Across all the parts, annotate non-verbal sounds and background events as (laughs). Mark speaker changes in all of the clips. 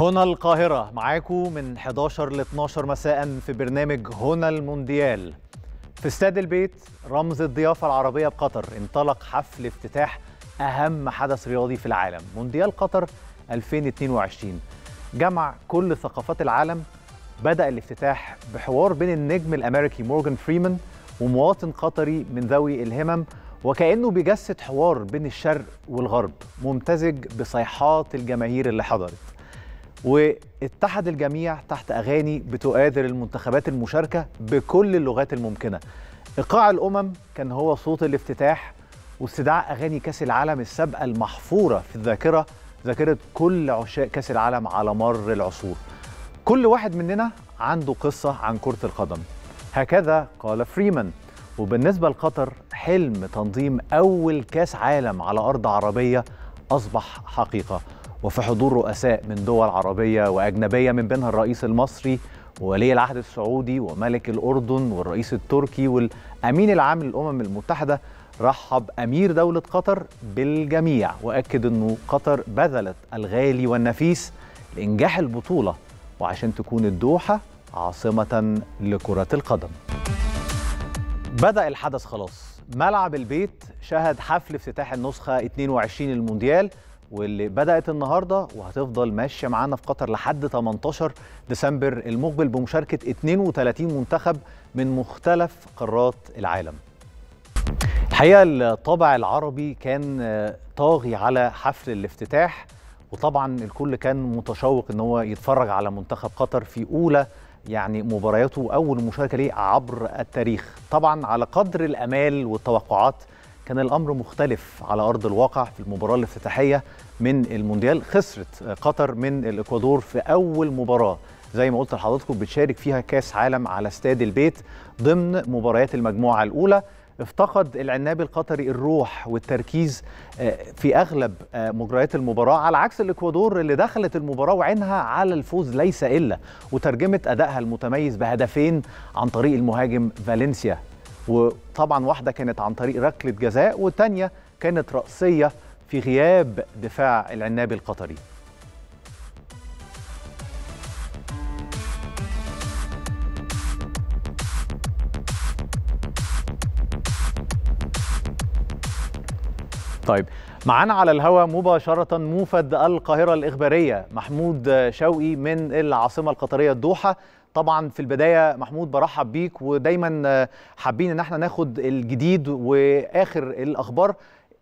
Speaker 1: هنا القاهرة معاكم من 11 ل 12 مساء في برنامج هنا المونديال في استاد البيت رمز الضيافة العربية بقطر انطلق حفل افتتاح أهم حدث رياضي في العالم مونديال قطر 2022 جمع كل ثقافات العالم بدأ الافتتاح بحوار بين النجم الأمريكي مورجان فريمان ومواطن قطري من ذوي الهمم وكأنه بيجسد حوار بين الشرق والغرب ممتزج بصيحات الجماهير اللي حضرت واتحد الجميع تحت أغاني بتؤازر المنتخبات المشاركة بكل اللغات الممكنة إيقاع الأمم كان هو صوت الافتتاح واستدعاء أغاني كأس العالم السابقة المحفورة في الذاكرة ذاكرة كل عشاق كأس العالم على مر العصور كل واحد مننا عنده قصة عن كرة القدم هكذا قال فريمان وبالنسبة لقطر حلم تنظيم أول كأس عالم على أرض عربية أصبح حقيقة وفي حضور رؤساء من دول عربية وأجنبية من بينها الرئيس المصري وولي العهد السعودي وملك الأردن والرئيس التركي والأمين العام للأمم المتحدة رحب أمير دولة قطر بالجميع وأكد أنه قطر بذلت الغالي والنفيس لإنجاح البطولة وعشان تكون الدوحة عاصمة لكرة القدم بدأ الحدث خلاص ملعب البيت شهد حفل افتتاح النسخة 22 المونديال واللي بدات النهارده وهتفضل ماشيه معانا في قطر لحد 18 ديسمبر المقبل بمشاركه 32 منتخب من مختلف قارات العالم. الحقيقه الطابع العربي كان طاغي على حفل الافتتاح وطبعا الكل كان متشوق ان هو يتفرج على منتخب قطر في اولى يعني مبارياته واول مشاركه ليه عبر التاريخ طبعا على قدر الامال والتوقعات كان الامر مختلف على ارض الواقع في المباراه الافتتاحيه من المونديال خسرت قطر من الاكوادور في اول مباراه زي ما قلت لحضراتكم بتشارك فيها كاس عالم على استاد البيت ضمن مباريات المجموعه الاولى افتقد العنابي القطري الروح والتركيز آه، في اغلب آه، مجريات المباراه على عكس الاكوادور اللي دخلت المباراه وعينها على الفوز ليس الا وترجمت ادائها المتميز بهدفين عن طريق المهاجم فالنسيا وطبعا واحدة كانت عن طريق ركلة جزاء والتانية كانت رأسية في غياب دفاع العنابي القطري طيب معانا على الهواء مباشرة موفد القاهرة الإخبارية محمود شوقي من العاصمة القطرية الدوحة طبعا في البدايه محمود برحب بيك ودايما حابين ان احنا ناخد الجديد واخر الاخبار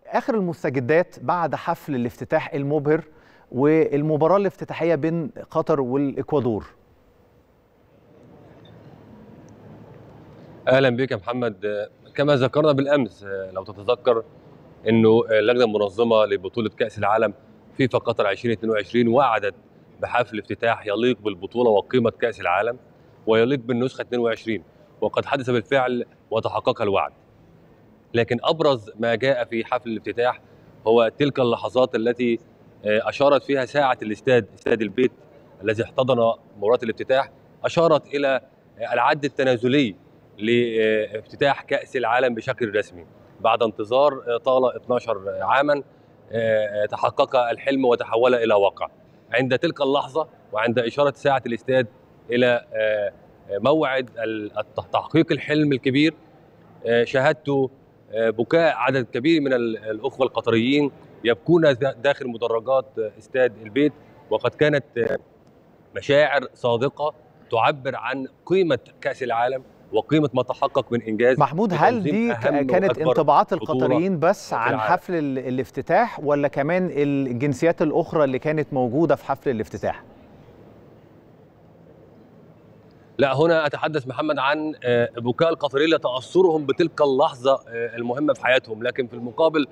Speaker 1: اخر المستجدات بعد حفل الافتتاح المبهر والمباراه الافتتاحيه بين قطر والاكوادور
Speaker 2: اهلا بك يا محمد كما ذكرنا بالامس لو تتذكر انه اللجنه المنظمه لبطوله كاس العالم فيفا قطر 2022 وعدت بحفل افتتاح يليق بالبطولة وقيمة كأس العالم ويليق بالنسخة 22 وقد حدث بالفعل وتحقق الوعد لكن أبرز ما جاء في حفل الافتتاح هو تلك اللحظات التي آه، أشارت فيها ساعة الاستاد استاد البيت الذي احتضن مباراة الافتتاح أشارت إلى العد التنازلي لافتتاح كأس العالم بشكل رسمي بعد انتظار آه، طال 12 عاما آه، تحقق الحلم وتحول إلى واقع عند تلك اللحظه وعند اشاره ساعه الاستاد الى آه، آه، موعد تحقيق الحلم الكبير آه، شاهدت بكاء عدد كبير من الاخوه القطريين يبكون داخل مدرجات استاد البيت وقد كانت مشاعر صادقه تعبر عن قيمه كاس العالم وقيمه ما تحقق من انجاز محمود هل دي كانت انطباعات القطريين
Speaker 1: بس عن حفل الافتتاح ولا كمان الجنسيات الاخرى اللي كانت موجوده في حفل الافتتاح؟
Speaker 2: لا هنا اتحدث محمد عن آه، بكاء القطريين لتاثرهم بتلك اللحظه آه، المهمه في حياتهم لكن في المقابل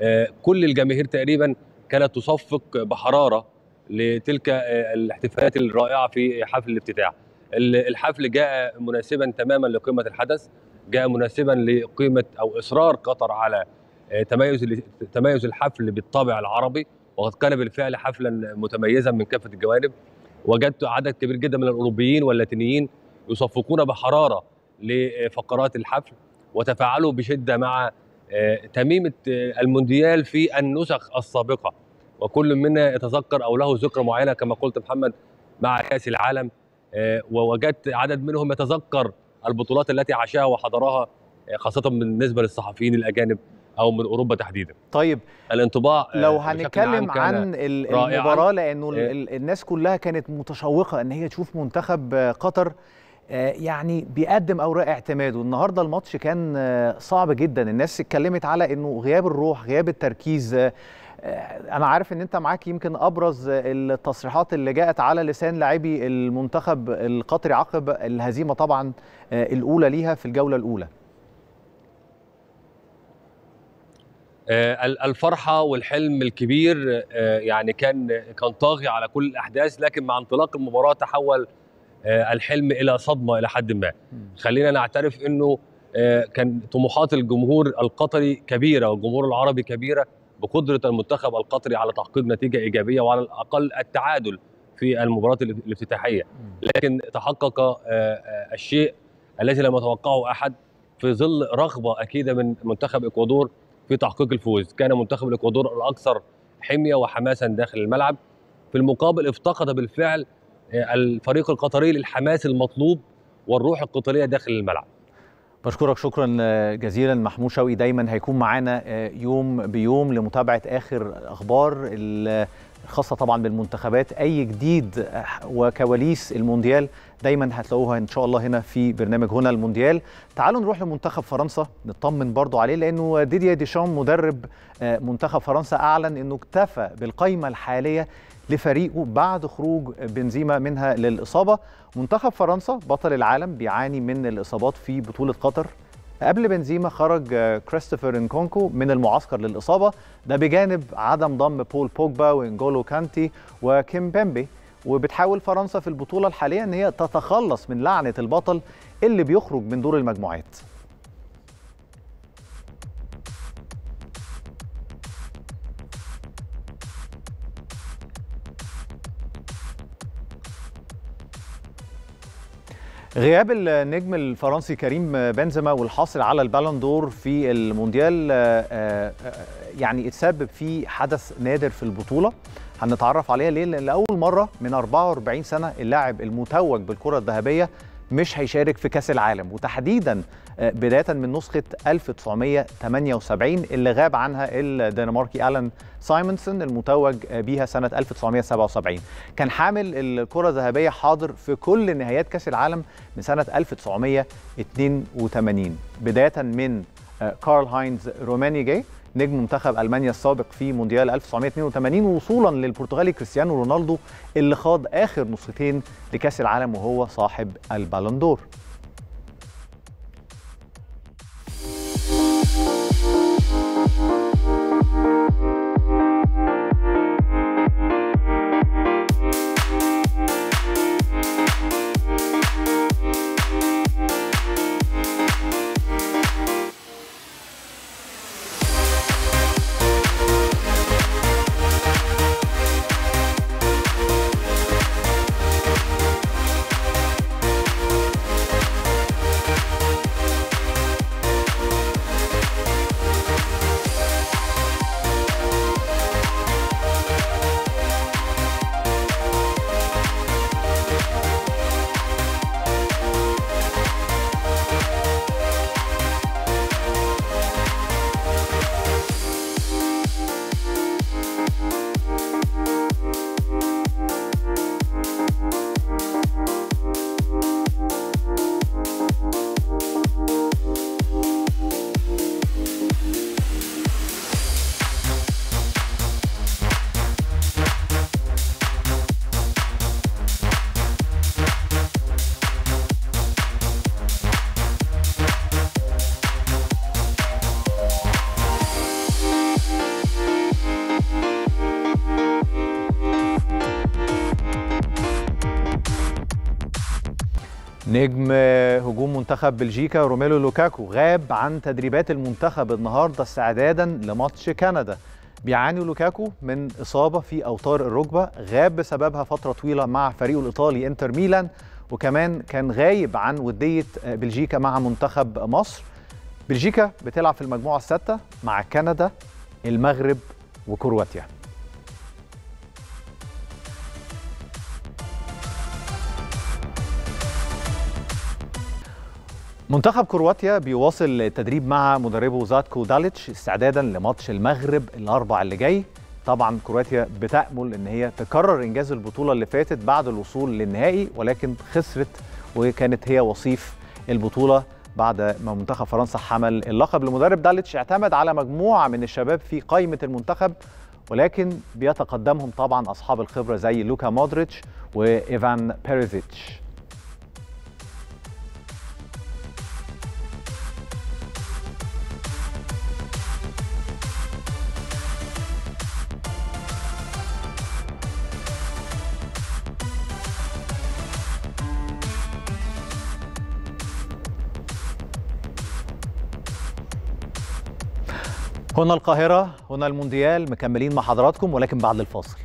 Speaker 2: آه، كل الجماهير تقريبا كانت تصفق بحراره لتلك الاحتفالات الرائعه في حفل الافتتاح الحفل جاء مناسبا تماما لقيمه الحدث جاء مناسبا لقيمه او اصرار قطر على آه، تميز تميز الحفل بالطابع العربي وقد كان بالفعل حفلا متميزا من كافه الجوانب وجدت عدد كبير جدا من الاوروبيين واللاتينيين يصفقون بحراره لفقرات الحفل وتفاعلوا بشده مع آه، تميمه آه، المونديال في النسخ السابقه وكل منا يتذكر او له ذكرى معينه كما قلت محمد مع كاس العالم آه، ووجدت عدد منهم يتذكر البطولات التي عاشها وحضرها آه، خاصة بالنسبة للصحفيين الأجانب أو من أوروبا تحديدا طيب الانطباع آه، لو هنتكلم عن المباراة لأنه
Speaker 1: الناس كلها كانت متشوقة أن هي تشوف منتخب قطر يعني بيقدم اوراق اعتماده النهارده الماتش كان صعب جدا الناس اتكلمت على انه غياب الروح غياب التركيز انا عارف ان انت معاك يمكن ابرز التصريحات اللي جاءت على لسان لاعبي المنتخب القطري عقب الهزيمه طبعا آه، الاولى ليها في الجوله الاولى
Speaker 2: آه، الفرحه والحلم الكبير آه، يعني كان كان طاغي على كل الاحداث لكن مع انطلاق المباراه تحول الحلم الى صدمه الى حد ما خلينا نعترف انه كان طموحات الجمهور القطري كبيره والجمهور العربي كبيره بقدره المنتخب القطري على تحقيق نتيجه ايجابيه وعلى الاقل التعادل في المباراه الافتتاحيه لكن تحقق آه، آه، الشيء الذي لم يتوقعه احد في ظل رغبه اكيده من منتخب اكوادور في تحقيق الفوز كان منتخب الاكوادور الاكثر حميه وحماسا داخل الملعب في المقابل افتقد بالفعل آه، الفريق القطري للحماس المطلوب والروح القتاليه داخل الملعب
Speaker 1: بشكرك شكرا آه، جزيلا محمود شوقي دايما هيكون معانا آه، يوم بيوم لمتابعه اخر اخبار خاصة طبعا بالمنتخبات أي جديد آه، وكواليس المونديال دايما هتلاقوها إن شاء الله هنا في برنامج هنا المونديال تعالوا نروح لمنتخب فرنسا نطمن برضو عليه لأنه ديديا ديشام مدرب منتخب فرنسا أعلن أنه اكتفى بالقائمة الحالية لفريقه بعد خروج بنزيما منها للإصابة منتخب فرنسا بطل العالم بيعاني من الإصابات في بطولة قطر قبل بنزيما خرج كريستوفر انكونكو من المعسكر للإصابة ده بجانب عدم ضم بول بوجبا وانجولو كانتي وكيم بيمبي وبتحاول فرنسا في البطولة الحالية أن هي تتخلص من لعنة البطل اللي بيخرج من دور المجموعات غياب النجم الفرنسي كريم بنزيما والحاصل على البالون دور في المونديال آه، آه، آه، يعني اتسبب في حدث نادر في البطوله هنتعرف عليها ليه لان لاول مره من 44 سنه اللاعب المتوج بالكره الذهبيه مش هيشارك في كاس العالم وتحديدا آه، بدايه من نسخه 1978 اللي غاب عنها الدنماركي الان سايمونسون المتوج بها سنه 1977 كان حامل الكره الذهبيه حاضر في كل نهايات كاس العالم من سنه 1982 بدايه من آه، كارل هاينز روماني جاي نجم منتخب المانيا السابق في مونديال 1982 وصولا للبرتغالي كريستيانو رونالدو اللي خاض اخر نسختين لكاس العالم وهو صاحب البالون دور نجم هجوم منتخب بلجيكا روميلو لوكاكو غاب عن تدريبات المنتخب النهارده استعدادا لماتش كندا بيعاني لوكاكو من إصابة في أوتار الركبة غاب بسببها فترة طويلة مع فريقه الإيطالي إنتر ميلان وكمان كان غايب عن ودية بلجيكا مع منتخب مصر بلجيكا بتلعب في المجموعة الستة مع كندا المغرب وكرواتيا منتخب كرواتيا بيواصل التدريب مع مدربه زاتكو داليتش استعدادا لماتش المغرب الاربع اللي جاي طبعا كرواتيا بتأمل ان هي تكرر انجاز البطوله اللي فاتت بعد الوصول للنهائي ولكن خسرت وكانت هي وصيف البطوله بعد ما منتخب فرنسا حمل اللقب المدرب داليتش اعتمد على مجموعه من الشباب في قائمه المنتخب ولكن بيتقدمهم طبعا اصحاب الخبره زي لوكا مودريتش وايفان بيريزيتش هنا القاهرة هنا المونديال مكملين مع حضراتكم ولكن بعد الفاصل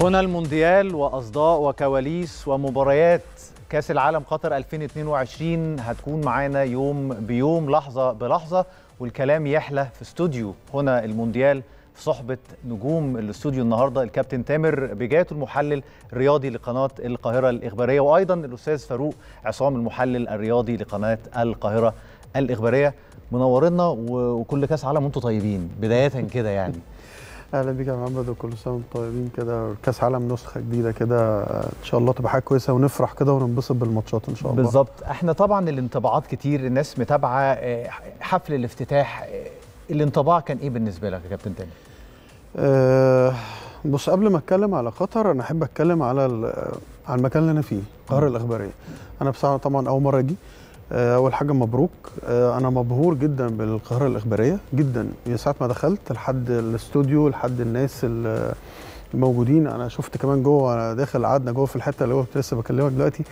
Speaker 1: هنا المونديال وأصداء وكواليس ومباريات كأس العالم قطر 2022 هتكون معانا يوم بيوم لحظة بلحظة والكلام يحلى في استوديو هنا المونديال في صحبة نجوم الاستوديو النهاردة الكابتن تامر بجاية المحلل الرياضي لقناة القاهرة الإخبارية وأيضا الأستاذ فاروق عصام المحلل الرياضي لقناة القاهرة الإخبارية منورنا وكل كاس عالم وانتم طيبين بداية كده يعني (laughs)
Speaker 3: اهلا بيك يا محمد وكل سنه وانتم طيبين كده كاس عالم نسخه جديده كده ان شاء الله تبقى حاجه كويسه ونفرح كده وننبسط بالماتشات ان شاء الله بالظبط
Speaker 1: احنا طبعا الانطباعات كتير الناس متابعه آه، حفل الافتتاح آه، الانطباع كان ايه بالنسبه لك يا كابتن تامر
Speaker 3: أه بص قبل ما اتكلم على قطر انا احب اتكلم على على المكان اللي انا فيه قاهره الاخباريه انا بصراحه طبعا اول مره اجي آه، اول حاجه مبروك آه، انا مبهور جدا بالقاهره الاخباريه جدا من ساعه ما دخلت لحد الاستوديو لحد الناس الموجودين انا شفت كمان جوه انا داخل قعدنا جوه في الحته اللي هو كنت لسه بكلمك دلوقتي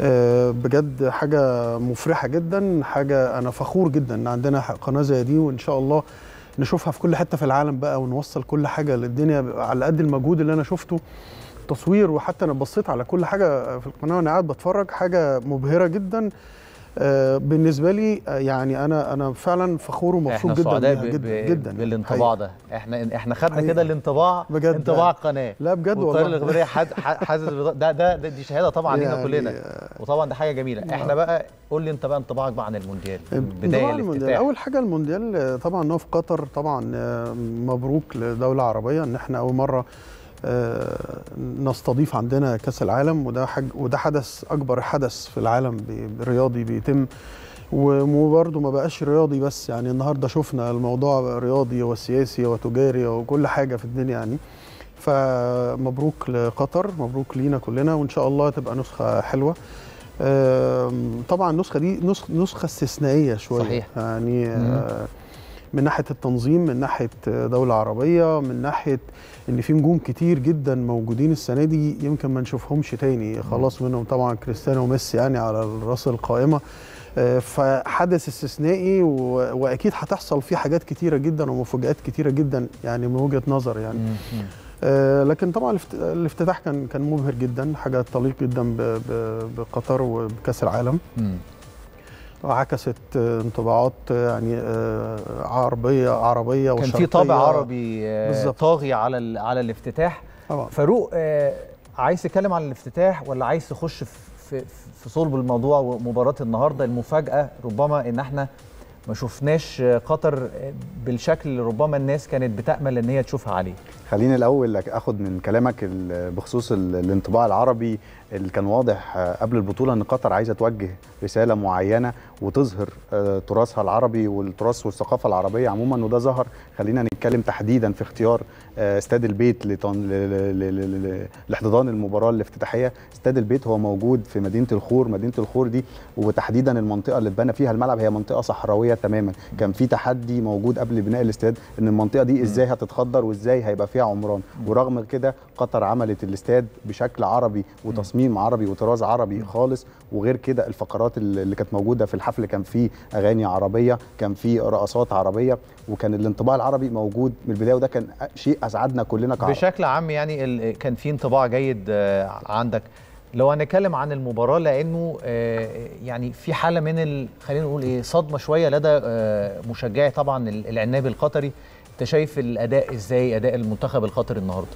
Speaker 3: آه، بجد حاجه مفرحه جدا حاجه انا فخور جدا ان عندنا قناه زي دي وان شاء الله نشوفها في كل حته في العالم بقى ونوصل كل حاجه للدنيا على قد المجهود اللي انا شفته تصوير وحتى انا بصيت على كل حاجه في القناه وانا قاعد بتفرج حاجه مبهره جدا آه، بالنسبه لي آه، يعني انا انا فعلا فخور ومبسوط جدا يعني جدا جدا, جدا يعني بالانطباع ده
Speaker 1: احنا احنا خدنا كده الانطباع بجد انطباع القناه يعني لا بجد والله القناه الاخباريه حاسس ده, ده دي شهاده طبعا لينا يعني كلنا وطبعا ده حاجه جميله احنا بقى قول لي انت بقى انطباعك بقى عن المونديال بدايه المونديال اول
Speaker 3: حاجه المونديال طبعا هو في قطر طبعا آه، مبروك لدوله عربيه ان احنا اول مره آه، نستضيف عندنا كاس العالم وده حاج وده حدث اكبر حدث في العالم رياضي بيتم وبرده ما بقاش رياضي بس يعني النهارده شفنا الموضوع رياضي وسياسي وتجاري وكل حاجه في الدنيا يعني فمبروك لقطر مبروك لينا كلنا وان شاء الله تبقى نسخه حلوه طبعا النسخه دي نسخه استثنائيه شويه صحيح. يعني آه، مم. من ناحيه التنظيم من ناحيه دوله عربيه من ناحيه ان في نجوم كتير جدا موجودين السنه دي يمكن ما نشوفهمش تاني خلاص منهم طبعا كريستيانو وميسي يعني على راس القائمه آه، فحدث استثنائي واكيد هتحصل فيه حاجات كتيره جدا ومفاجات كتيره جدا يعني من وجهه نظر يعني آه، لكن طبعا الافتتاح كان كان مبهر جدا حاجه تليق جدا بقطر وبكاس العالم وعكست انطباعات يعني آه، عربيه عربيه كان في طابع عربي
Speaker 1: آه، بالزبط. طاغي على على الافتتاح طبعا. فاروق آه، عايز تتكلم عن الافتتاح ولا عايز تخش في في صلب الموضوع ومباراه النهارده المفاجاه ربما ان احنا ما شفناش قطر بالشكل اللي ربما الناس كانت بتامل ان هي تشوفها عليه
Speaker 4: خليني الاول اخد من كلامك بخصوص الانطباع العربي اللي كان واضح قبل البطوله ان قطر عايزه توجه رساله معينه وتظهر آه، تراثها العربي والتراث والثقافه العربيه عموما وده ظهر خلينا نتكلم تحديدا في اختيار آه، استاد البيت لاحتضان المباراه الافتتاحيه استاد البيت هو موجود في مدينه الخور مدينه الخور دي وتحديدا المنطقه اللي اتبنى فيها الملعب هي منطقه صحراويه الطبيعيه تماما كان في تحدي موجود قبل بناء الاستاد ان المنطقه دي ازاي هتتخضر وازاي هيبقى فيها عمران ورغم كده قطر عملت الاستاد بشكل عربي وتصميم عربي وطراز عربي خالص وغير كده الفقرات اللي كانت موجوده في الحفل كان في اغاني عربيه كان في رقصات عربيه وكان الانطباع العربي موجود من البدايه وده كان شيء اسعدنا كلنا كعرب. بشكل
Speaker 1: عام يعني كان في انطباع جيد آه، عندك لو هنتكلم عن المباراه لانه آه، يعني في حاله من ال... خلينا نقول ايه صدمه شويه لدى آه، مشجعي طبعا العنابي القطري انت شايف الاداء ازاي اداء المنتخب القطري النهارده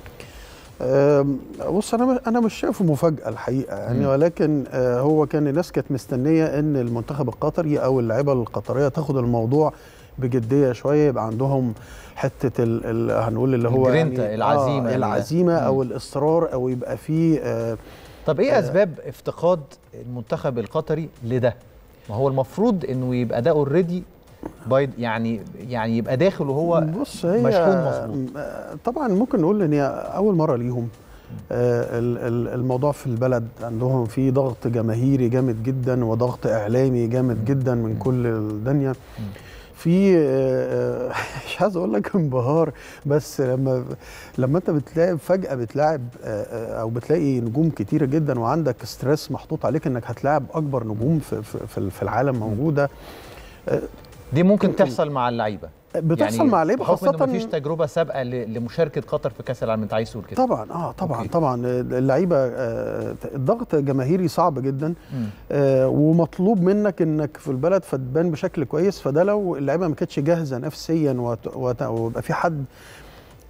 Speaker 3: بص انا انا مش شايفه مفاجاه الحقيقه يعني ولكن آه، هو كان الناس كانت مستنيه ان المنتخب القطري او اللعيبه القطريه تاخد الموضوع بجديه شويه يبقى عندهم حته الـ الـ هنقول اللي هو يعني العزيمه آه العزيمه او
Speaker 1: الاصرار او يبقى فيه آه طب ايه آه. اسباب افتقاد المنتخب القطري لده ما هو المفروض انه يبقى ده اوريدي بايد يعني يعني يبقى داخل وهو بص هي مشحون مظبوط
Speaker 3: طبعا ممكن نقول ان هي اول مره ليهم آه، الموضوع في البلد عندهم في ضغط جماهيري جامد جدا وضغط اعلامي جامد جدا من كل الدنيا في آه، آه، (laughs) مش عايز اقول لك انبهار بس لما لما انت بتلاقي فجاه بتلاعب آه، او بتلاقي نجوم كتيره جدا وعندك ستريس محطوط عليك انك هتلاعب اكبر نجوم في في, العالم موجوده دي ممكن تحصل
Speaker 1: مع اللعيبه بتحصل يعني مع لعيبه خاصه ما فيش تجربه سابقه لمشاركه قطر في كاس العالم انت عايز تقول كده
Speaker 3: طبعا اه طبعا أوكي. طبعا اللعيبه آه الضغط الجماهيري صعب جدا آه ومطلوب منك انك في البلد فتبان بشكل كويس فده لو اللعيبه ما كانتش جاهزه نفسيا ويبقى في حد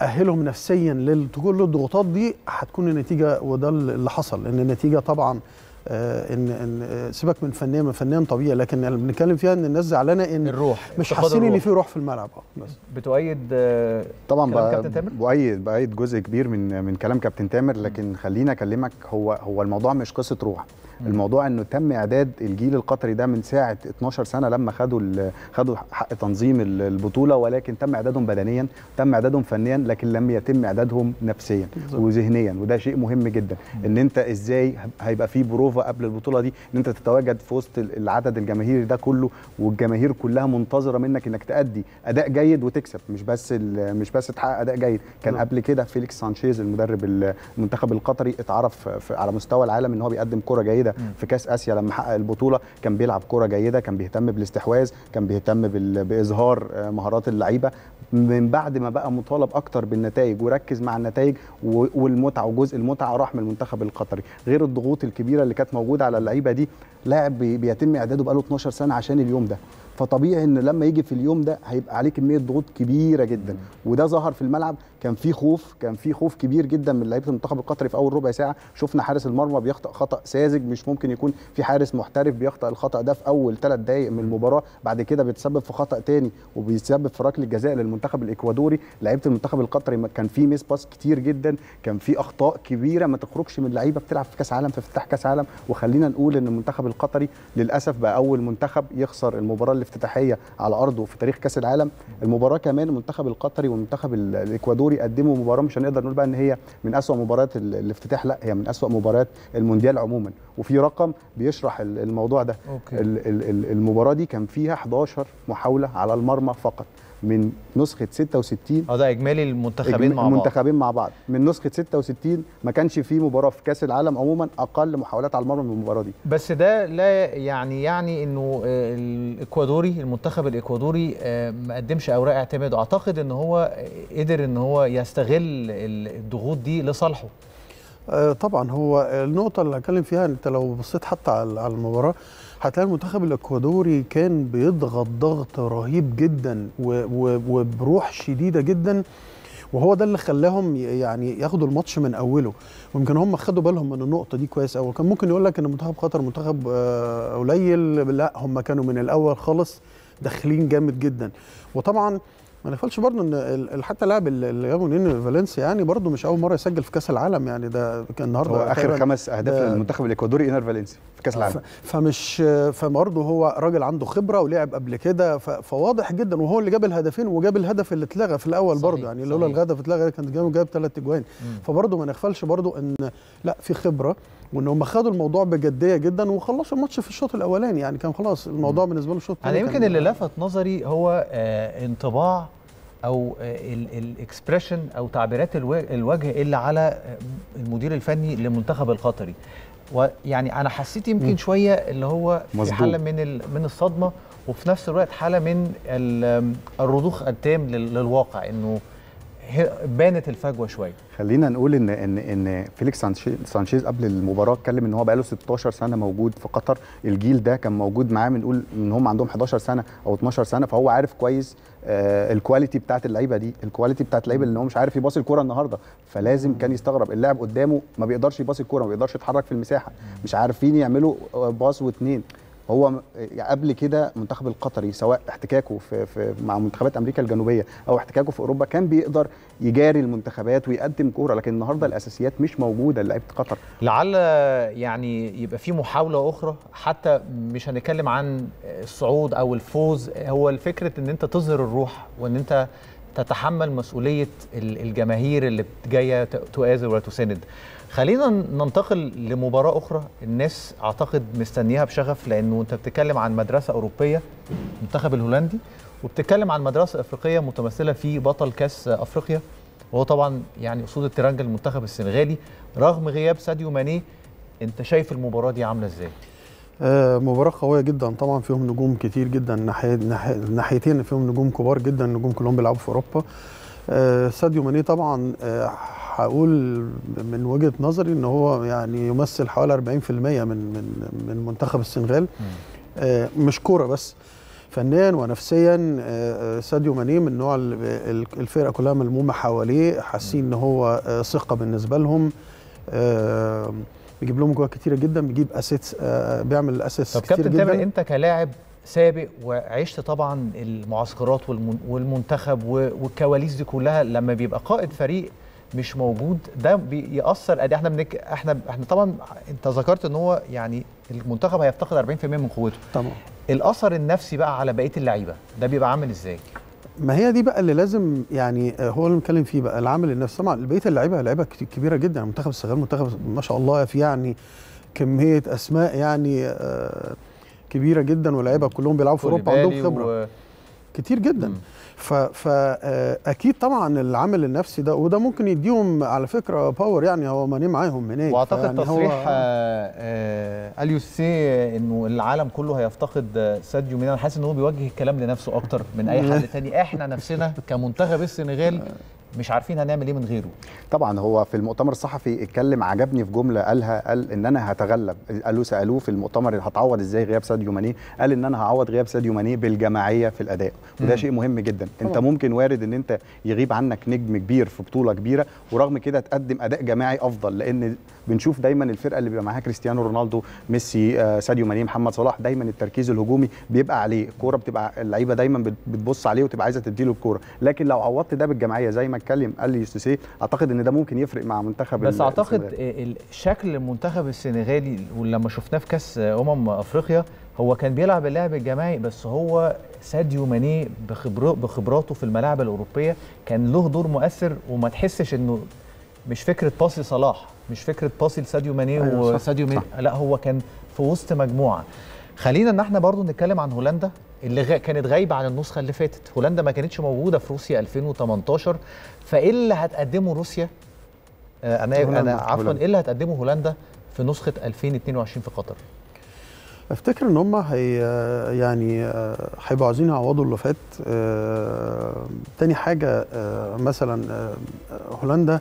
Speaker 3: اهلهم نفسيا لكل الضغوطات دي هتكون النتيجه وده اللي حصل لان النتيجه طبعا آه، ان ان آه، سيبك من فنيا من فنيا طبيعي
Speaker 4: لكن اللي بنتكلم فيها ان الناس زعلانه ان الروح
Speaker 3: مش حاسين ان في روح في الملعب اه بس بتؤيد
Speaker 4: آه، طبعا كلام كابتن تامر بؤيد بؤيد جزء كبير من من كلام كابتن تامر لكن خليني اكلمك هو هو الموضوع مش قصه روح الموضوع انه تم اعداد الجيل القطري ده من ساعه 12 سنه لما خدوا خدوا حق تنظيم البطوله ولكن تم اعدادهم بدنيا تم اعدادهم فنيا لكن لم يتم اعدادهم نفسيا وذهنيا وده شيء مهم جدا ان انت ازاي هيبقى في بروفا قبل البطوله دي ان انت تتواجد في وسط العدد الجماهيري ده كله والجماهير كلها منتظره منك انك تأدي اداء جيد وتكسب مش بس مش بس تحقق اداء جيد كان قبل كده فيليكس سانشيز المدرب المنتخب القطري اتعرف على مستوى العالم ان هو بيقدم كره جيده كده في كاس اسيا لما حقق البطوله كان بيلعب كره جيده كان بيهتم بالاستحواذ كان بيهتم باظهار آه، مهارات اللعيبه من بعد ما بقى مطالب اكتر بالنتائج وركز مع النتائج والمتعه وجزء المتعه راح من المنتخب القطري غير الضغوط الكبيره اللي كانت موجوده على اللعيبه دي لاعب بيتم اعداده بقاله 12 سنه عشان اليوم ده فطبيعي ان لما يجي في اليوم ده هيبقى عليه كميه ضغوط كبيره جدا وده ظهر في الملعب كان في خوف كان في خوف كبير جدا من لعيبه المنتخب القطري في اول ربع ساعه شفنا حارس المرمى بيخطا خطا ساذج مش ممكن يكون في حارس محترف بيخطا الخطا ده في اول ثلاث دقائق من المباراه بعد كده بيتسبب في خطا ثاني وبيتسبب في ركله جزاء للمنتخب الاكوادوري لعيبه المنتخب القطري كان في ميس باس كتير جدا كان في اخطاء كبيره ما تخرجش من لعيبه بتلعب في كاس عالم في افتتاح كاس عالم وخلينا نقول ان المنتخب القطري للاسف بقى اول منتخب يخسر المباراه اللي الافتتاحيه على ارضه في تاريخ كاس العالم المباراه كمان المنتخب القطري والمنتخب الاكوادوري قدموا مباراه مش هنقدر نقول بقى ان هي من اسوا مباريات الافتتاح لا هي من اسوا مباريات المونديال عموما وفي رقم بيشرح الموضوع ده أوكي. المباراه دي كان فيها 11 محاوله على المرمى فقط من نسخه 66
Speaker 1: اه ده اجمالي المنتخبين مع بعض المنتخبين
Speaker 4: مع بعض من نسخه 66 ما كانش فيه مباراه في كاس العالم عموما اقل محاولات على المرمى من المباراه دي
Speaker 1: بس ده لا يعني يعني انه آه، الاكوادوري المنتخب الاكوادوري آه، ما قدمش اوراق اعتماد اعتقد ان هو آه، قدر ان هو يستغل الضغوط دي لصالحه
Speaker 3: طبعا هو النقطه اللي هتكلم فيها انت لو بصيت حتى على المباراه هتلاقي المنتخب الاكوادوري كان بيضغط ضغط رهيب جدا وبروح شديده جدا وهو ده اللي خلاهم يعني ياخدوا الماتش من اوله ويمكن هم خدوا بالهم من النقطه دي كويس قوي كان ممكن يقول لك ان منتخب قطر منتخب آه، قليل لا هم كانوا من الاول خالص داخلين جامد جدا وطبعا ما نغفلش برضه ان حتى لاعب اللي جابه نينو فالنسيا يعني برضه مش اول مره يسجل في كاس العالم يعني ده كان النهارده اخر خمس اهداف للمنتخب
Speaker 4: الاكوادوري انر فالنسيا كاس العالم
Speaker 3: فمش فبرضه هو راجل عنده خبره ولعب قبل كده فواضح جدا وهو اللي جاب الهدفين وجاب الهدف اللي اتلغى في الاول برضه يعني لولا الهدف اتلغى كان جاب جاب ثلاث اجوان فبرضه ما نغفلش برضه ان لا في خبره وان هم خدوا الموضوع بجديه جدا وخلصوا الماتش في الشوط الاولاني يعني كان خلاص الموضوع مم. بالنسبه له الشوط انا يمكن اللي
Speaker 1: لفت نظري هو آه انطباع او آه، الاكسبريشن او تعبيرات الوجه اللي على آه، المدير الفني للمنتخب القطري ويعني انا حسيت يمكن شويه اللي هو في حاله من من الصدمه وفي نفس الوقت حاله من الرضوخ التام للواقع انه بانت الفجوه شويه
Speaker 4: خلينا نقول ان ان ان فيليكس سانشيز قبل المباراه اتكلم ان هو بقاله 16 سنه موجود في قطر الجيل ده كان موجود معاه بنقول ان هم عندهم 11 سنه او 12 سنه فهو عارف كويس آه الكواليتي بتاعت اللعيبه دي الكواليتي بتاعت اللعيبه اللي هو مش عارف يباصي الكوره النهارده فلازم كان يستغرب اللاعب قدامه ما بيقدرش يباصي الكوره ما بيقدرش يتحرك في المساحه مش عارفين يعملوا باص واثنين هو يعني قبل كده المنتخب القطري سواء احتكاكه في, في مع منتخبات امريكا الجنوبيه او احتكاكه في اوروبا كان بيقدر يجاري المنتخبات ويقدم كوره لكن النهارده الاساسيات مش موجوده لعيبه قطر
Speaker 1: لعل يعني يبقى في محاوله اخرى حتى مش هنتكلم عن الصعود او الفوز هو الفكره ان انت تظهر الروح وان انت تتحمل مسؤوليه الجماهير اللي جايه تؤازر وتساند خلينا ننتقل لمباراه اخرى الناس اعتقد مستنيها بشغف لانه انت بتتكلم عن مدرسه اوروبيه المنتخب الهولندي وبتتكلم عن مدرسه افريقيه متمثله في بطل كاس افريقيا وهو طبعا يعني اسود الترنج المنتخب السنغالي رغم غياب ساديو ماني انت شايف المباراه دي عامله ازاي؟
Speaker 3: آه، مباراة قوية جدا طبعا فيهم نجوم كتير جدا ناحيتين فيهم نجوم كبار جدا نجوم كلهم بيلعبوا في اوروبا آه، ساديو ماني طبعا آه، هقول من وجهه نظري ان هو يعني يمثل حوالي 40% من من من منتخب السنغال آه مش كوره بس فنيا ونفسيا آه, آه، ساديو ماني من نوع الفرقه كلها ملمومه حواليه حاسين ان هو آه ثقه بالنسبه لهم آه بيجيب لهم جوه كتيره جدا بيجيب اسيتس آه،, آه بيعمل اسيتس كتير جدا طب كابتن
Speaker 1: انت كلاعب سابق وعشت طبعا المعسكرات والمنتخب والكواليس دي كلها لما بيبقى قائد فريق مش موجود ده بيأثر قد إيه؟ احنا بنك احنا احنا طبعا انت ذكرت ان هو يعني المنتخب هيفتقد 40% من قوته طبعا الاثر النفسي بقى على بقيه اللعيبه ده بيبقى عامل ازاي؟
Speaker 3: ما هي دي بقى اللي لازم يعني آه، هو اللي بنتكلم فيه بقى العامل النفسي طبعا بقيه اللعيبه لعيبه كبيره جدا المنتخب الصغير منتخب ما شاء الله في يعني كميه اسماء يعني آه، كبيره جدا ولاعيبه كلهم بيلعبوا في اوروبا عندهم خبره و... كتير جدا فاكيد آه، طبعا العامل النفسي ده وده ممكن يديهم على فكره باور يعني هو ماني معاهم هناك واعتقد يعني تصريح آه،
Speaker 1: آه، اليو آه اليوسي انه العالم كله هيفتقد ساديو مين انا حاسس ان هو بيوجه الكلام لنفسه اكتر من اي حد (laughs) تاني احنا نفسنا كمنتخب السنغال مش عارفين هنعمل ايه من غيره
Speaker 4: طبعا هو في المؤتمر الصحفي اتكلم عجبني في جمله قالها قال ان انا هتغلب قالوا سالوه في المؤتمر هتعوض ازاي غياب ساديو ماني قال ان انا هعوض غياب ساديو ماني بالجماعيه في الاداء وده شيء مهم جدا طبعا. انت ممكن وارد ان انت يغيب عنك نجم كبير في بطوله كبيره ورغم كده تقدم اداء جماعي افضل لان بنشوف دايما الفرقه اللي بيبقى معاها كريستيانو رونالدو ميسي آه ساديو ماني محمد صلاح دايما التركيز الهجومي بيبقى عليه الكوره بتبقى اللعيبه دايما بتبص عليه وتبقى عايزه تديله الكوره لكن لو عوضت ده بالجماعيه زي ما اتكلم قال لي سيسي اعتقد ان ده ممكن يفرق مع منتخب بس اعتقد
Speaker 1: شكل المنتخب السنغالي ولما شفناه في كاس امم افريقيا هو كان بيلعب اللعب الجماعي بس هو ساديو ماني بخبراته في الملاعب الاوروبيه كان له دور مؤثر وما تحسش انه مش فكره باصي صلاح مش فكره باصي لساديو ماني أيوة وساديو ماني لا هو كان في وسط مجموعه خلينا ان احنا برضو نتكلم عن هولندا اللي غ... كانت غايبه عن النسخه اللي فاتت هولندا ما كانتش موجوده في روسيا 2018 فايه اللي هتقدمه روسيا آه انا هولندا. انا عفوا ايه اللي هتقدمه هولندا في نسخه 2022 في قطر
Speaker 3: افتكر ان هم هي يعني آه، هيبقوا عايزين يعوضوا اللي فات آه، تاني حاجه آه، مثلا هولندا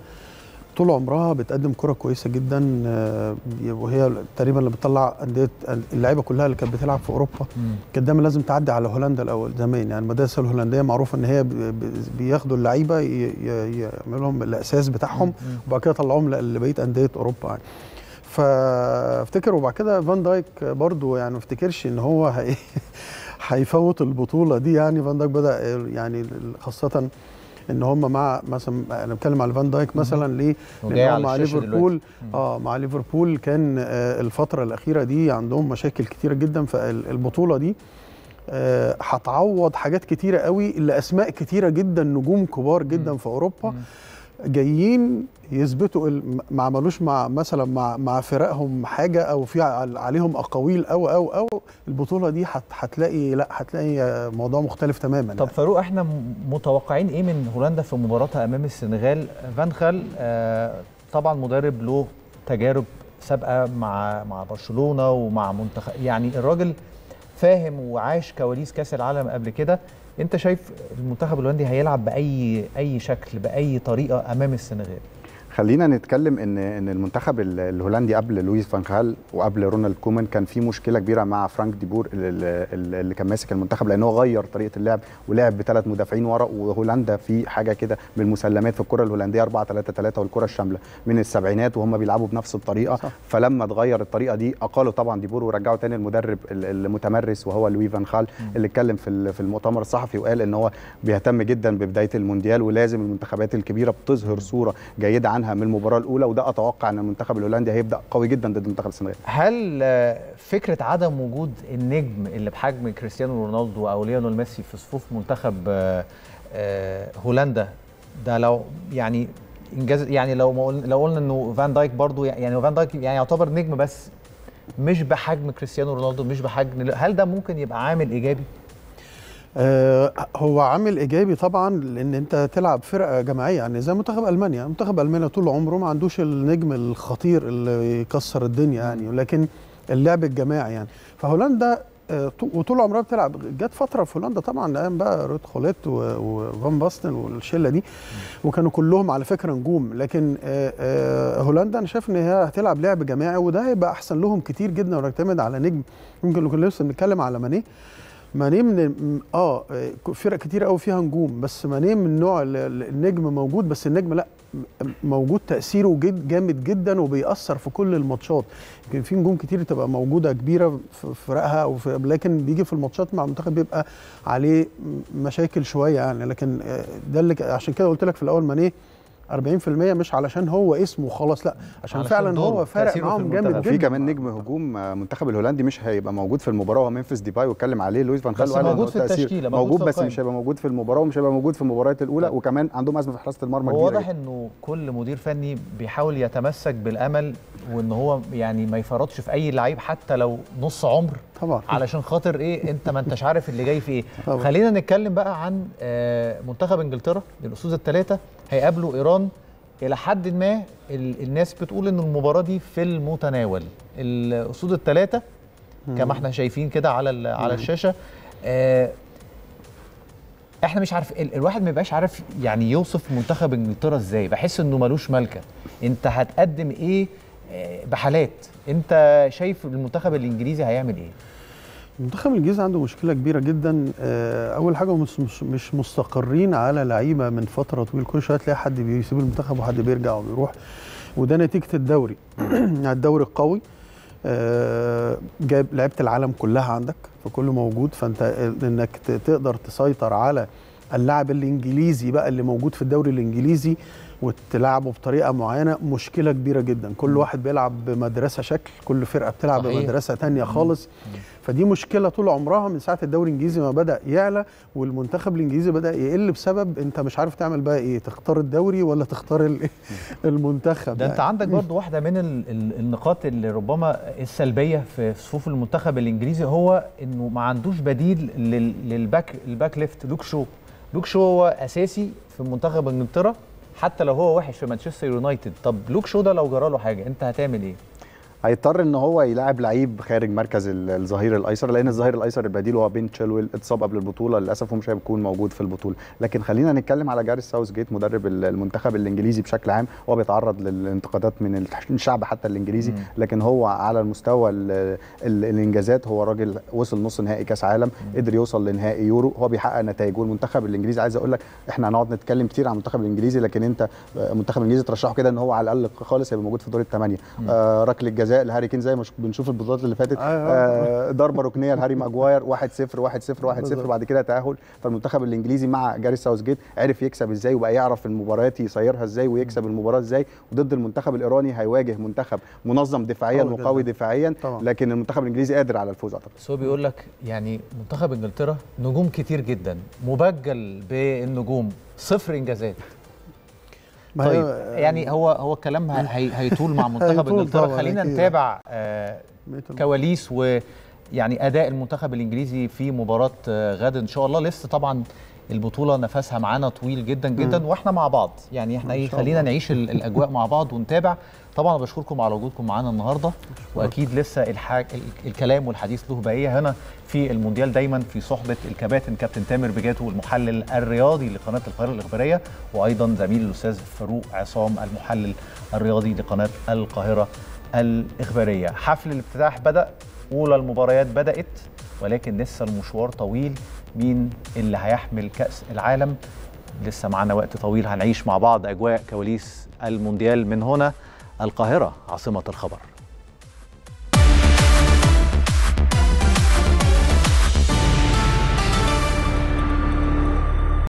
Speaker 3: طول عمرها بتقدم كره كويسه جدا آه، وهي تقريبا اللي بتطلع انديه اللعيبه كلها اللي كانت بتلعب في اوروبا كانت دايما لازم تعدي على هولندا الاول زمان يعني المدارس الهولنديه معروفه ان هي بياخدوا اللعيبه يعملوا لهم الاساس بتاعهم وبعد كده يطلعوهم لبقيه انديه اوروبا يعني فافتكر وبعد كده فان دايك برضو يعني ما افتكرش ان هو (laughs) هيفوت البطوله دي يعني فان دايك بدا يعني خاصه ان هم مع مثلا انا بتكلم على فان دايك مثلا ليه؟ لان مع ليفربول اه مع ليفربول كان آه الفتره الاخيره دي عندهم مشاكل كثيره جدا فالبطوله دي آه، هتعوض آه حاجات كثيره قوي لاسماء كثيره جدا نجوم كبار جدا مم. في اوروبا مم. جايين يثبتوا ما عملوش مع مثلا مع مع فرقهم حاجه او في عليهم اقاويل او او او البطوله دي هتلاقي لا هتلاقي موضوع مختلف تماما طب يعني.
Speaker 1: فاروق احنا متوقعين ايه من هولندا في مباراتها امام السنغال فانخال آه طبعا مدرب له تجارب سابقه مع مع برشلونه ومع منتخب يعني الراجل فاهم وعاش كواليس كاس العالم قبل كده انت شايف المنتخب الهولندي هيلعب باي اي شكل باي طريقه امام السنغال
Speaker 4: خلينا نتكلم ان ان المنتخب الهولندي قبل لويس فان خال وقبل رونالد كومان كان في مشكله كبيره مع فرانك ديبور اللي كان ماسك المنتخب لان هو غير طريقه اللعب ولعب بثلاث مدافعين ورا وهولندا في حاجه كده بالمسلمات في الكره الهولنديه 4 3 3 والكره الشامله من السبعينات وهم بيلعبوا بنفس الطريقه صح. فلما اتغير الطريقه دي اقالوا طبعا ديبور ورجعوا تاني المدرب المتمرس وهو لوي فان خال اللي اتكلم في في المؤتمر الصحفي وقال ان هو بيهتم جدا ببدايه المونديال ولازم المنتخبات الكبيره بتظهر صوره جيده عنها منها من المباراه الاولى وده اتوقع ان المنتخب الهولندي هيبدا قوي جدا ضد منتخب السنغال
Speaker 1: هل آه، فكره عدم وجود النجم اللي بحجم كريستيانو رونالدو او ليونيل ميسي في صفوف منتخب آه، آه، هولندا ده لو يعني انجاز يعني لو لو قلنا انه فان دايك برضو يعني فان دايك يعني يعتبر نجم بس مش بحجم كريستيانو رونالدو مش بحجم هل ده ممكن يبقى عامل ايجابي
Speaker 3: آه، هو عامل ايجابي طبعا لان انت تلعب فرقه جماعيه يعني زي منتخب المانيا منتخب المانيا طول عمره ما عندوش النجم الخطير اللي يكسر الدنيا يعني لكن اللعب الجماعي يعني فهولندا آه، وطول عمرها بتلعب جت فتره في هولندا طبعا ايام بقى رود خوليت وفان باستن والشله دي وكانوا كلهم على فكره نجوم لكن آه، هولندا انا شايف ان هي هتلعب لعب جماعي وده هيبقى احسن لهم كتير جدا ونعتمد على نجم يمكن كنا لسه بنتكلم على مانيه ماني من اه فرق كتير قوي فيها نجوم بس ماني من نوع النجم موجود بس النجم لا موجود تاثيره جد جامد جدا وبيأثر في كل الماتشات يمكن في نجوم كتير تبقى موجوده كبيره في فرقها او في لكن بيجي في الماتشات مع المنتخب بيبقى عليه مشاكل شويه يعني لكن آه، ده اللي عشان كده قلت لك في الاول ماني 40% مش علشان هو اسمه خلاص لا عشان فعلا هو فارق معاهم جامد جدا في
Speaker 4: كمان نجم هجوم آه، منتخب الهولندي مش هيبقى موجود في المباراه هو ممفيس ديباي واتكلم عليه لويس فان خالو قال موجود في التشكيله موجود, موجود بس مش هيبقى موجود في المباراه ومش هيبقى موجود في المباريات الاولى طيب. وكمان عندهم ازمه في حراسه المرمى كبيره واضح
Speaker 1: انه كل مدير فني بيحاول يتمسك بالامل وان هو يعني ما يفرطش في اي لعيب حتى لو نص عمر طبعا علشان خاطر ايه انت ما انتش عارف اللي جاي في ايه خلينا نتكلم بقى عن آه، منتخب انجلترا للاسود الثلاثه هيقابلوا ايران الى حد ما الناس بتقول ان المباراه دي في المتناول الاسود الثلاثه كما احنا شايفين كده على على الشاشه آه احنا مش عارف الواحد ما بيبقاش عارف يعني يوصف منتخب انجلترا ازاي بحس انه ملوش ملكه انت هتقدم ايه آه، بحالات انت شايف المنتخب الانجليزي هيعمل ايه منتخب الجيزه عنده
Speaker 3: مشكله كبيره جدا آه، اول حاجه مش, مش مستقرين على لعيبه من فتره طويله كل شويه تلاقي حد بيسيب المنتخب وحد بيرجع وبيروح وده نتيجه الدوري (clears throat) يعني الدوري القوي آه، جايب لعيبه العالم كلها عندك فكله موجود فانت انك تقدر تسيطر على اللاعب الانجليزي بقى اللي موجود في الدوري الانجليزي وتلعبه بطريقه معينه مشكله كبيره جدا كل واحد بيلعب بمدرسه شكل كل فرقه بتلعب صحيح. بمدرسه تانية خالص مم. فدي مشكله طول عمرها من ساعه الدوري الانجليزي ما بدا يعلى والمنتخب الانجليزي بدا يقل بسبب انت مش عارف تعمل بقى ايه تختار الدوري ولا تختار (laughs) المنتخب ده انت يعني. عندك برضه
Speaker 1: واحده من النقاط اللي ربما السلبيه في صفوف المنتخب الانجليزي هو انه ما عندوش بديل للباك الباك ليفت لوك شو لوك شو هو اساسي في منتخب انجلترا حتى لو هو وحش في مانشستر يونايتد طب لوك شو ده لو جرى له حاجه انت هتعمل ايه
Speaker 4: هيضطر ان هو يلاعب لعيب خارج مركز الظهير الايسر لان الظهير الايسر البديل هو بين تشيلويل اتصاب قبل البطوله للاسف ومش هيكون موجود في البطوله لكن خلينا نتكلم على جاري ساوث جيت مدرب المنتخب الانجليزي بشكل عام هو بيتعرض للانتقادات من (laughs) الشعب حتى الانجليزي مم. لكن هو على المستوى الـ الـ الانجازات هو راجل وصل نص نهائي كاس عالم قدر يوصل لنهائي يورو هو بيحقق نتائج والمنتخب الانجليزي عايز اقول لك احنا هنقعد نتكلم كتير عن المنتخب الانجليزي لكن انت آه، المنتخب الانجليزي ترشحه كده ان هو على الاقل خالص هيبقى موجود في دور الثمانيه آه ركله جزاء لهاري كين زي ما بنشوف البطولات اللي فاتت آه, آه. آه، ضربه ركنيه لهاري ماجواير 1 0 1 0 1 0 بعد كده تاهل فالمنتخب الانجليزي مع جاري ساوث جيت عرف يكسب ازاي وبقى يعرف المباريات يصيرها ازاي ويكسب المباراه ازاي وضد المنتخب الايراني هيواجه منتخب منظم دفاعيا وقوي دفاعيا طبعا. لكن المنتخب الانجليزي قادر على الفوز اعتقد
Speaker 1: هو بيقول لك يعني منتخب انجلترا نجوم كتير جدا مبجل بالنجوم صفر انجازات طيب يعني هو هو الكلام هيطول مع (laughs) منتخب انجلترا خلينا نتابع آه كواليس ويعني اداء المنتخب الانجليزي في مباراه آه غد ان شاء الله لسه طبعا البطوله نفسها معانا طويل جدا جدا م. واحنا مع بعض يعني احنا ايه خلينا نعيش الاجواء مع بعض ونتابع طبعا بشكركم على وجودكم معانا النهارده واكيد لسه الحاج الكلام والحديث له بقيه هنا في المونديال دايما في صحبه الكباتن كابتن تامر بجاتو المحلل الرياضي لقناه القاهره الاخباريه وايضا زميل الاستاذ فاروق عصام المحلل الرياضي لقناه القاهره الاخباريه حفل الافتتاح بدا اولى المباريات بدات ولكن لسه المشوار طويل مين اللي هيحمل كأس العالم لسه معانا وقت طويل هنعيش مع بعض أجواء كواليس المونديال من هنا القاهرة عاصمة الخبر